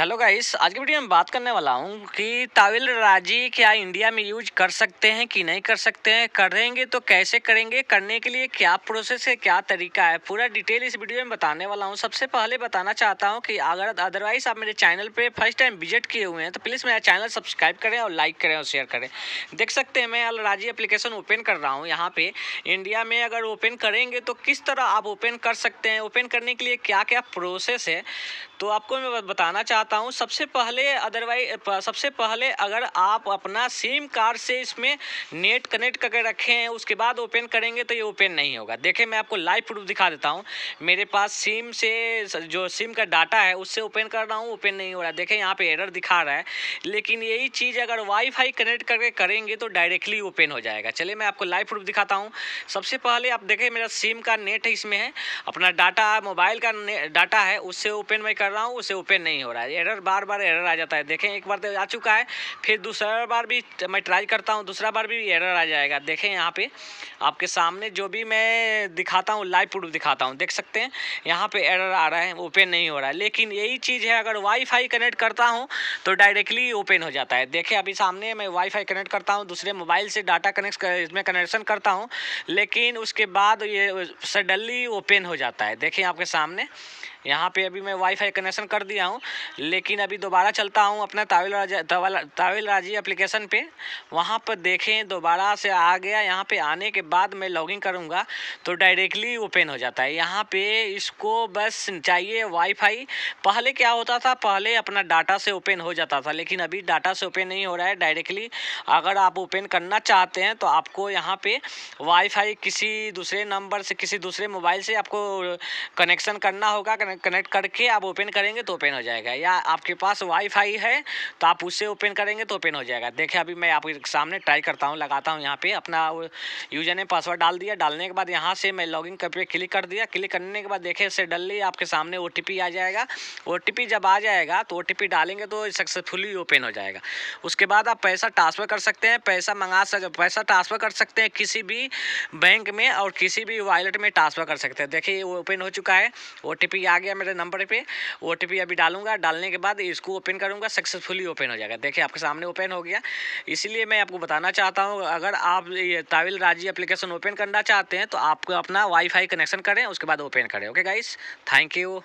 hello guys आज की video में बात करने वाला हूँ कि ताविल राजी क्या इंडिया में यूज कर सकते हैं कि नहीं कर सकते हैं करेंगे तो कैसे करेंगे करने के लिए क्या प्रोसेस है क्या तरीका है पूरा डिटेल इस वीडियो में बताने वाला हूँ सबसे पहले बताना चाहता हूँ कि अगर अदरवाइज आप मेरे चैनल पर फर्स्ट टाइम विजिट किए हुए हैं तो प्लीज़ मेरा चैनल सब्सक्राइब करें और लाइक करें और शेयर करें देख सकते हैं मैं अल राजी अप्लीकेशन ओपन कर रहा हूँ यहाँ पर इंडिया में अगर ओपन करेंगे तो किस तरह आप ओपन कर सकते हैं ओपन करने के लिए क्या क्या प्रोसेस है तो आपको मैं बताना चाहता बताता हूँ सबसे पहले अदरवाइज सबसे पहले अगर आप अपना सिम कार्ड से इसमें नेट कनेक्ट करके रखें उसके बाद ओपन करेंगे तो ये ओपन नहीं होगा देखें मैं आपको लाइव प्रूफ दिखा देता हूँ मेरे पास सिम से जो सिम का डाटा है उससे ओपन कर रहा हूँ ओपन नहीं हो रहा है देखें यहाँ पर एरर दिखा रहा है लेकिन यही चीज़ अगर वाईफाई कनेक्ट करके करेंगे तो डायरेक्टली ओपन हो जाएगा चलिए मैं आपको लाइव प्रूफ दिखाता हूँ सबसे पहले आप देखें मेरा सिम का नेट इसमें है अपना डाटा मोबाइल का डाटा है उससे ओपन मैं कर रहा हूँ उसे ओपन नहीं हो रहा है एरर बार बार एरर आ जाता है देखें एक बार तो आ चुका है फिर दूसरा बार भी मैं ट्राई करता हूँ दूसरा बार भी एरर आ जाएगा देखें यहाँ पे आपके सामने जो भी मैं दिखाता हूँ लाइव प्रूफ दिखाता हूँ देख सकते हैं यहाँ पे एरर आ रहा है ओपन नहीं हो रहा है लेकिन यही चीज़ है अगर वाईफाई कनेक्ट करता हूँ तो डायरेक्टली ओपन हो जाता है देखें अभी सामने मैं वाईफाई कनेक्ट करता हूँ दूसरे मोबाइल से डाटा कनेक्ट इसमें कनेक्शन करता हूँ लेकिन उसके बाद ये सडनली ओपन हो जाता है देखें आपके सामने यहाँ पे अभी मैं वाईफाई कनेक्शन कर दिया हूँ लेकिन अभी दोबारा चलता हूँ अपना तावेल राजा ताविल राजी एप्लीकेशन पे वहाँ पर देखें दोबारा से आ गया यहाँ पे आने के बाद मैं लॉगिन करूँगा तो डायरेक्टली ओपन हो जाता है यहाँ पे इसको बस चाहिए वाईफाई पहले क्या होता था पहले अपना डाटा से ओपन हो जाता था लेकिन अभी डाटा से ओपन नहीं हो रहा है डायरेक्टली अगर आप ओपन करना चाहते हैं तो आपको यहाँ पर वाईफाई किसी दूसरे नंबर से किसी दूसरे मोबाइल से आपको कनेक्शन करना होगा कनेक्ट करके आप ओपन करेंगे तो ओपन हो जाएगा या आपके पास वाईफाई है तो आप उससे ओपन करेंगे तो ओपन हो जाएगा देखिए अभी मैं आपके सामने ट्राई करता हूँ लगाता हूँ यहाँ पे अपना यूजर ने पासवर्ड डाल दिया डालने के बाद यहाँ से मैं लॉगिन कर पे क्लिक कर दिया क्लिक करने के बाद देखे इसे ली आपके सामने ओ आ जाएगा ओ जब आ जाएगा तो ओ डालेंगे तो सक्सेसफुली ओपन हो जाएगा उसके बाद आप पैसा ट्रांसफ़र कर सकते हैं पैसा मंगा सक पैसा ट्रांसफ़र कर सकते हैं किसी भी बैंक में और किसी भी वॉलेट में ट्रांसफ़र कर सकते हैं देखिए ओपन हो चुका है ओ आ गया मेरे नंबर पे ओ अभी डालूंगा डालने के बाद इसको ओपन करूंगा सक्सेसफुली ओपन हो जाएगा देखिए आपके सामने ओपन हो गया इसीलिए मैं आपको बताना चाहता हूँ अगर आप ये तावल राजी एप्लीकेशन ओपन करना चाहते हैं तो आपको अपना वाईफाई कनेक्शन करें उसके बाद ओपन करें ओके गाइस थैंक यू